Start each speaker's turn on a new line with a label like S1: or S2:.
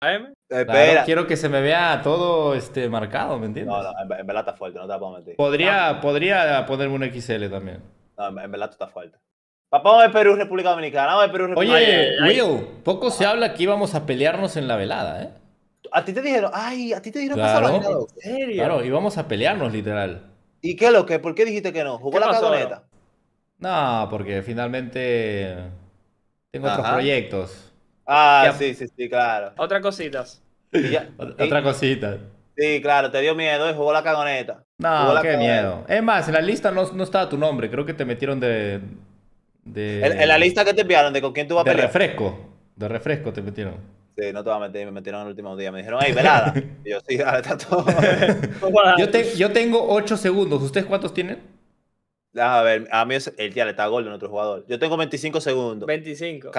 S1: AM. Eh, claro,
S2: quiero que se me vea todo este marcado, ¿me entiendes? No, no,
S1: en, en verdad está fuerte, no te la a mentir.
S2: Podría, ah. podría ponerme un XL también.
S1: No, en, en verdad está fuerte. Papá, vamos a Perú, República Dominicana, vamos a Perú, República Dominicana. Oye, Will,
S2: poco se habla que íbamos a pelearnos en la velada, ¿eh?
S3: A ti te dijeron, ay, a ti te dijeron claro, pasar la ¿en serio? Claro,
S2: íbamos a pelearnos, literal.
S3: ¿Y qué es lo que? ¿Por qué dijiste que no? ¿Jugó la cagoneta?
S2: No, porque finalmente tengo otros proyectos.
S3: Ah, sí,
S4: sí, sí, claro. Otra cositas.
S2: Otra cosita.
S4: Sí, claro, te dio miedo y jugó la cagoneta. No, qué
S2: miedo. Es más, en la lista no, no estaba tu nombre, creo que te metieron de... ¿En, la lista
S1: que te enviaron, de con quién tú vas a pelear. De
S2: refresco, de refresco te metieron.
S1: Sí, no te voy a meter, me metieron el último día. Me dijeron, hey, velada. y yo, sí, dale, está todo. yo, te, yo, tengo
S2: 8 segundos. ¿Ustedes cuántos tienen?
S1: A ver, a mí el tío le está gol en otro jugador. Yo tengo 25 segundos. 25.